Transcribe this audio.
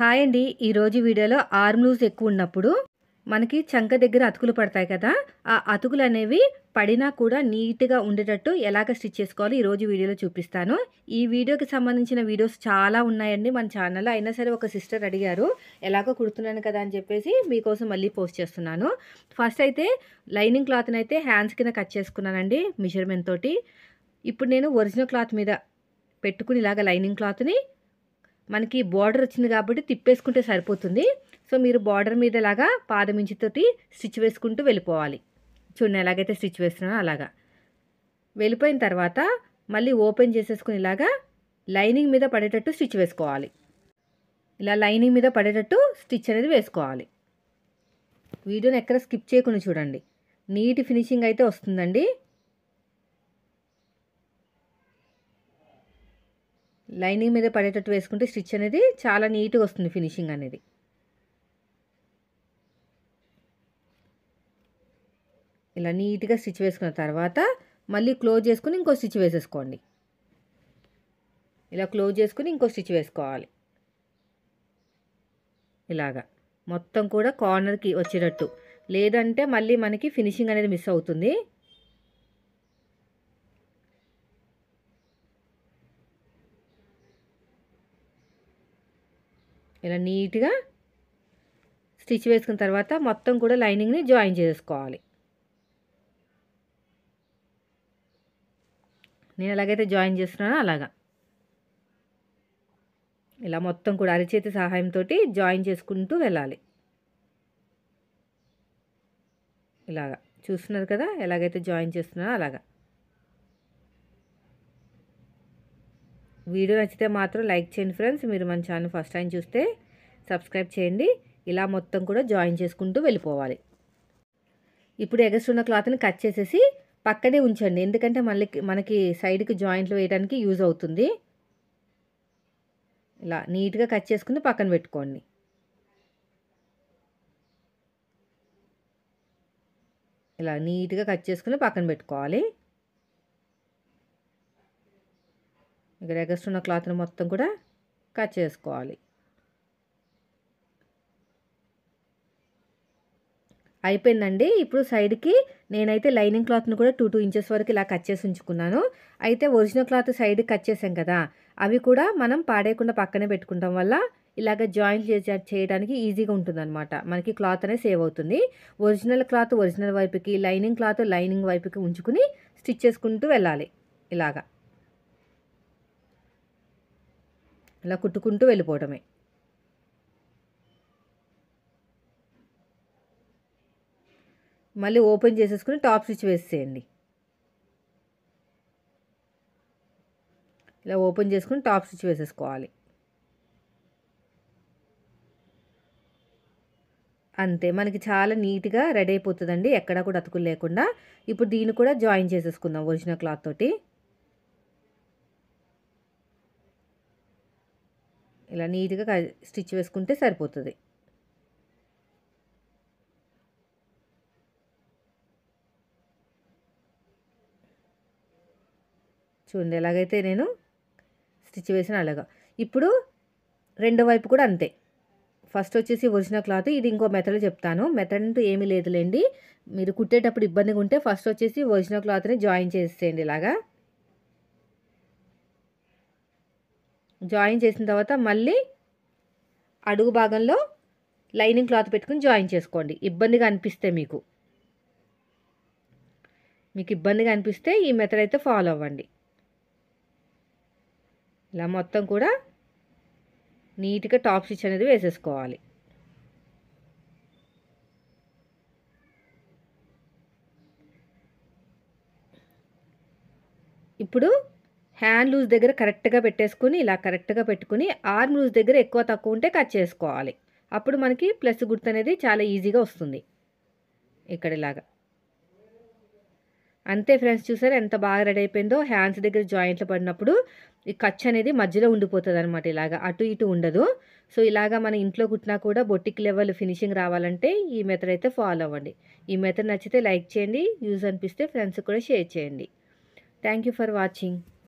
hi అండి ఈరోజు వీడియోలో ఆర్మ్ లూజ్ ఎక్కువ ఉన్నప్పుడు మనకి చంక దగ్గర అతుకులు పడతాయి కదా ఆ అతుకులు అనేవి పడినా కూడా నీట్గా ఉండేటట్టు ఎలాగ స్టిచ్ చేసుకోవాలో ఈరోజు వీడియోలో చూపిస్తాను ఈ వీడియోకి సంబంధించిన వీడియోస్ చాలా ఉన్నాయండి మన ఛానల్లో అయినా సరే ఒక సిస్టర్ అడిగారు ఎలాగో కుడుతున్నాను కదా అని చెప్పేసి మీకోసం మళ్ళీ పోస్ట్ చేస్తున్నాను ఫస్ట్ అయితే లైనింగ్ క్లాత్ని అయితే హ్యాండ్స్ కింద కట్ చేసుకున్నానండి మెజర్మెంట్ తోటి ఇప్పుడు నేను ఒరిజినల్ క్లాత్ మీద పెట్టుకుని ఇలాగ లైనింగ్ క్లాత్ని మనకి బార్డర్ వచ్చింది కాబట్టి తిప్పేసుకుంటే సరిపోతుంది సో మీరు బార్డర్ మీద లాగా పాదమించితోటి స్టిచ్ వేసుకుంటూ వెళ్ళిపోవాలి చూడండి ఎలాగైతే స్టిచ్ వేస్తున్నానో అలాగా వెళ్ళిపోయిన తర్వాత మళ్ళీ ఓపెన్ చేసేసుకుని ఇలాగా లైనింగ్ మీద పడేటట్టు స్టిచ్ వేసుకోవాలి ఇలా లైనింగ్ మీద పడేటట్టు స్టిచ్ అనేది వేసుకోవాలి వీడియోని ఎక్కడ స్కిప్ చేయకుండా చూడండి నీట్ ఫినిషింగ్ అయితే వస్తుందండి లైనింగ్ మీద పడేటట్టు వేసుకుంటే స్టిచ్ అనేది చాలా నీట్గా వస్తుంది ఫినిషింగ్ అనేది ఇలా నీట్గా స్టిచ్ వేసుకున్న తర్వాత మళ్ళీ క్లోజ్ చేసుకుని ఇంకో స్టిచ్ వేసేసుకోండి ఇలా క్లోజ్ చేసుకుని ఇంకో స్టిచ్ వేసుకోవాలి ఇలాగా మొత్తం కూడా కార్నర్కి వచ్చేటట్టు లేదంటే మళ్ళీ మనకి ఫినిషింగ్ అనేది మిస్ అవుతుంది ఇలా నీట్గా స్టిచ్ వేసుకున్న తర్వాత మొత్తం కూడా లైనింగ్ని జాయిన్ చేసుకోవాలి నేను ఎలాగైతే జాయిన్ చేస్తున్నానో అలాగా ఇలా మొత్తం కూడా అరిచేతి సహాయంతో జాయిన్ చేసుకుంటూ వెళ్ళాలి ఇలాగా చూస్తున్నారు కదా ఎలాగైతే జాయిన్ చేస్తున్నానో అలాగా వీడియో నచ్చితే మాత్రం లైక్ చేయండి ఫ్రెండ్స్ మీరు మన ఛానల్ ఫస్ట్ టైం చూస్తే సబ్స్క్రైబ్ చేయండి ఇలా మొత్తం కూడా జాయిన్ చేసుకుంటూ వెళ్ళిపోవాలి ఇప్పుడు ఎగస్ట్రున్న క్లాత్ని కట్ చేసేసి పక్కనే ఉంచండి ఎందుకంటే మళ్ళీ మనకి సైడ్కి జాయింట్లు వేయడానికి యూజ్ అవుతుంది ఇలా నీట్గా కట్ చేసుకుని పక్కన పెట్టుకోండి ఇలా నీట్గా కట్ చేసుకుని పక్కన పెట్టుకోవాలి ఇక్కడ ఉన్న క్లాత్ని మొత్తం కూడా కట్ చేసుకోవాలి అయిపోయిందండి ఇప్పుడు సైడ్కి నేనైతే లైనింగ్ క్లాత్ని కూడా టూ టూ ఇంచెస్ వరకు ఇలా కట్ చేసి ఉంచుకున్నాను అయితే ఒరిజినల్ క్లాత్ సైడ్ కట్ చేసాం కదా అవి కూడా మనం పాడేయకుండా పక్కనే పెట్టుకుంటాం వల్ల ఇలాగ జాయింట్ చేయడానికి ఈజీగా ఉంటుందన్నమాట మనకి క్లాత్ అనేది సేవ్ అవుతుంది ఒరిజినల్ క్లాత్ ఒరిజినల్ వైపుకి లైనింగ్ క్లాత్ లైనింగ్ వైపుకి ఉంచుకుని స్టిచ్ చేసుకుంటూ వెళ్ళాలి ఇలాగా ఇలా కుట్టుకుంటూ వెళ్ళిపోవటమే మళ్ళీ ఓపెన్ చేసేసుకుని టాప్ స్టిచ్ వేసేయండి ఇలా ఓపెన్ చేసుకుని టాప్ స్టిచ్ వేసేసుకోవాలి అంతే మనకి చాలా నీట్గా రెడీ అయిపోతుందండి ఎక్కడా కూడా అతుకులు లేకుండా ఇప్పుడు దీన్ని కూడా జాయిన్ చేసేసుకుందాం ఒరిజినల్ క్లాత్ తోటి ఇలా నీట్గా స్టిచ్ వేసుకుంటే సరిపోతుంది చూడండి ఎలాగైతే నేను స్టిచ్ వేసిన అలాగా ఇప్పుడు రెండో వైపు కూడా అంతే ఫస్ట్ వచ్చేసి ఒరిజినల్ క్లాత్ ఇది ఇంకో మెథడ్ చెప్తాను మెథడ్ అంటూ ఏమీ లేదులేండి మీరు కుట్టేటప్పుడు ఇబ్బందిగా ఉంటే ఫస్ట్ వచ్చేసి ఒరిజినల్ క్లాత్ని జాయిన్ చేసేయండి ఇలాగా జాయిన్ చేసిన తర్వాత మళ్ళీ అడుగు భాగంలో లైనింగ్ క్లాత్ పెట్టుకుని జాయిన్ చేసుకోండి ఇబ్బందిగా అనిపిస్తే మీకు మీకు ఇబ్బందిగా అనిపిస్తే ఈ మెథడ్ అయితే ఫాలో అవ్వండి ఇలా మొత్తం కూడా నీట్గా టాప్ స్టిచ్ అనేది వేసేసుకోవాలి ఇప్పుడు హ్యాండ్ లూజ్ దగ్గర కరెక్ట్గా పెట్టేసుకుని ఇలా కరెక్ట్గా పెట్టుకుని ఆర్మ్ లూజ్ దగ్గర ఎక్కువ తక్కువ ఉంటే కట్ చేసుకోవాలి అప్పుడు మనకి ప్లస్ గుర్తు అనేది చాలా ఈజీగా వస్తుంది ఇక్కడ ఇలాగా అంతే ఫ్రెండ్స్ చూసారు ఎంత బాగా రెడీ అయిపోయిందో హ్యాండ్స్ దగ్గర జాయింట్లు పడినప్పుడు ఈ ఖర్చు అనేది మధ్యలో ఉండిపోతుంది అనమాట ఇలాగా అటు ఇటు ఉండదు సో ఇలాగా మన ఇంట్లో కుట్టినా కూడా బొట్టికి లెవెల్ ఫినిషింగ్ రావాలంటే ఈ మెథడ్ అయితే ఫాలో అవ్వండి ఈ మెథడ్ నచ్చితే లైక్ చేయండి యూజ్ అనిపిస్తే ఫ్రెండ్స్ కూడా షేర్ చేయండి థ్యాంక్ ఫర్ వాచింగ్